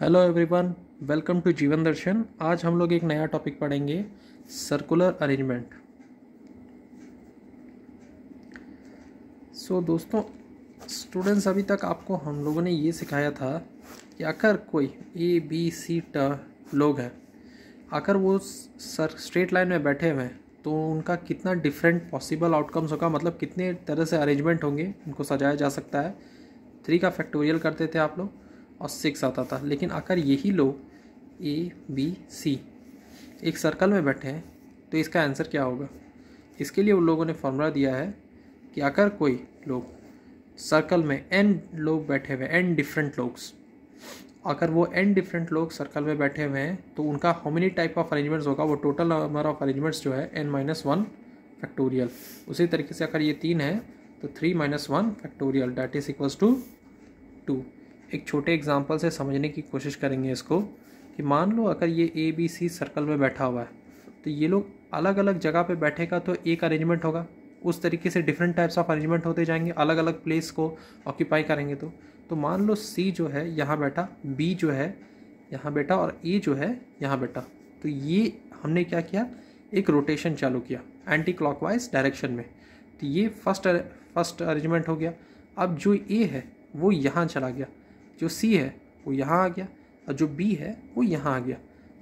hello everyone welcome to जीवन दर्शन आज हम लोग एक नया टॉपिक पढ़ेंगे सर्कुलर अरेंजमेंट सो दोस्तों स्टूडेंट्स अभी तक आपको हम लोगों ने ये सिखाया था कि आखिर कोई ए बी सी ट लोग हैं आखिर वो सर स्ट्रेट लाइन में बैठे हुए हैं तो उनका कितना डिफरेंट पॉसिबल आउटकम्स होगा मतलब कितने तरह से अरेंजमेंट होंगे उनको सजाया जा सकता है थ्री का फैक्टोरियल करते थे आप लोग और सिक्स आता था लेकिन आकर यही लोग ए बी सी एक सर्कल में बैठे हैं तो इसका आंसर क्या होगा इसके लिए उन लोगों ने फॉर्मूला दिया है कि अगर कोई लोग सर्कल में एन लोग बैठे हुए एन डिफरेंट लोग अगर वो एन डिफरेंट लोग सर्कल में बैठे हुए हैं तो उनका मेनी टाइप ऑफ अरेंजमेंट्स होगा वो टोटल नंबर ऑफ अरेंजमेंट्स जो है एन माइनस वन फैक्टोरियल उसी तरीके से अगर ये तीन है तो three minus one factorial that is equals to two एक छोटे एग्ज़ाम्पल से समझने की कोशिश करेंगे इसको कि मान लो अगर ये ए बी सी सर्कल में बैठा हुआ है तो ये लोग अलग अलग जगह पे बैठेगा तो एक अरेंजमेंट होगा उस तरीके से डिफरेंट टाइप्स ऑफ अरेंजमेंट होते जाएंगे अलग अलग प्लेस को ऑक्यूपाई करेंगे तो तो मान लो सी जो है यहाँ बैठा बी जो है यहाँ बैठा और ए जो है यहाँ बैठा तो ये हमने क्या किया एक रोटेशन चालू किया एंटी क्लॉकवाइज डायरेक्शन में तो ये फर्स्ट फर्स्ट अरेंजमेंट हो गया अब जो ए है वो यहाँ चला गया जो सी है वो यहाँ आ गया और जो बी है वो यहाँ आ गया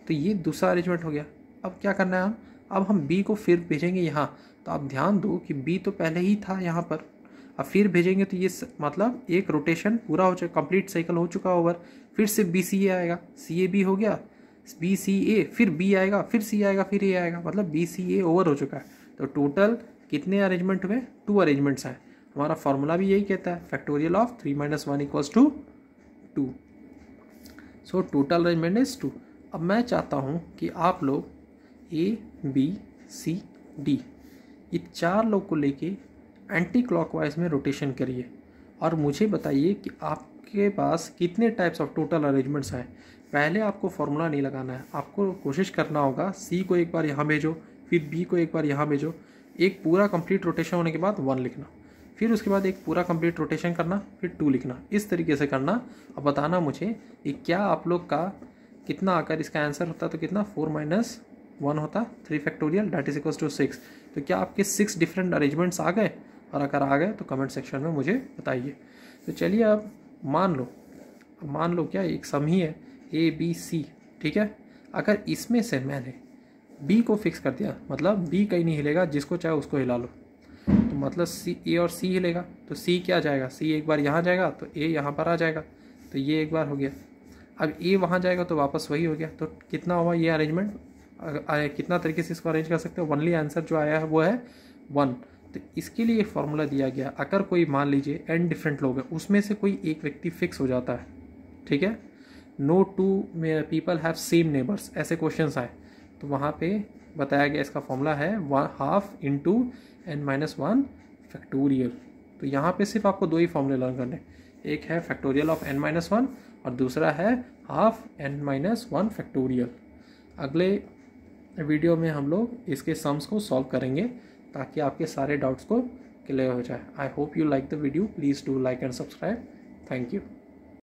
तो ये दूसरा अरेंजमेंट हो गया अब क्या करना है हम अब हम बी को फिर भेजेंगे यहाँ तो आप ध्यान दो कि बी तो पहले ही था यहाँ पर अब फिर भेजेंगे तो ये स, मतलब एक रोटेशन पूरा हो चुका कंप्लीट साइकिल हो चुका ओवर फिर से बी सी ए आएगा सी ए बी हो गया बी सी ए फिर बी आएगा फिर सी आएगा फिर ए आएगा मतलब बी सी ए ओवर हो चुका है तो टोटल कितने अरेंजमेंट हुए टू अरेंजमेंट्स हैं हमारा फॉर्मूला भी यही कहता है factorial of three minus one equals to two so total arrangement is two अब मैं चाहता हूँ कि आप लोग ए बी सी डी ये चार लोग को लेके एंटी क्लॉकवाइज में रोटेशन करिए और मुझे बताइए कि आपके पास कितने टाइप्स ऑफ टोटल अरेंजमेंट्स हैं पहले आपको फॉर्मूला नहीं लगाना है आपको कोशिश करना होगा सी को एक बार यहाँ भेजो फिर बी को एक बार यहाँ भेजो एक पूरा कंप्लीट रोटेशन होने के बाद वन लिखना फिर उसके बाद एक पूरा कंप्लीट रोटेशन करना फिर टू लिखना इस तरीके से करना अब बताना मुझे कि क्या आप लोग का कितना आकर इसका आंसर होता तो कितना फोर माइनस वन होता three factorial that is equal to six तो क्या आपके सिक्स डिफरेंट अरेंजमेंट्स आ गए और अगर आ गए तो कमेंट सेक्शन में मुझे बताइए तो चलिए अब मान लो मान लो क्या एक सम ही है ए बी सी ठीक है अगर इसमें से मैंने बी को फिक्स कर दिया मतलब बी कहीं नहीं हिलेगा जिसको चाहे उसको हिला लो मतलब सी ए और सी ही लेगा तो सी क्या जाएगा सी एक बार यहाँ जाएगा तो ए यहाँ पर आ जाएगा तो ये एक बार हो गया अब ए वहाँ जाएगा तो वापस वही हो गया तो कितना हुआ ये अरेंजमेंट कितना तरीके से इसको अरेंज कर सकते हो वनली आंसर जो आया है वो है वन तो इसके लिए फार्मूला दिया गया अगर कोई मान लीजिए एंड डिफरेंट लोग हैं उसमें से कोई एक व्यक्ति फिक्स हो जाता है ठीक है no two people have same neighbours ऐसे क्वेश्चन आए तो वहाँ पे बताया गया इसका फॉर्मूला है one half to n minus one factorial तो यहाँ पे सिर्फ आपको दो ही फॉर्मूले लर्न करने एक है factorial of n minus one और दूसरा है half n minus one factorial अगले वीडियो में हम लोग इसके सम्स को सॉल्व करेंगे ताकि आपके सारे डाउट्स को क्लियर हो जाए I hope you like the video please do like and subscribe thank you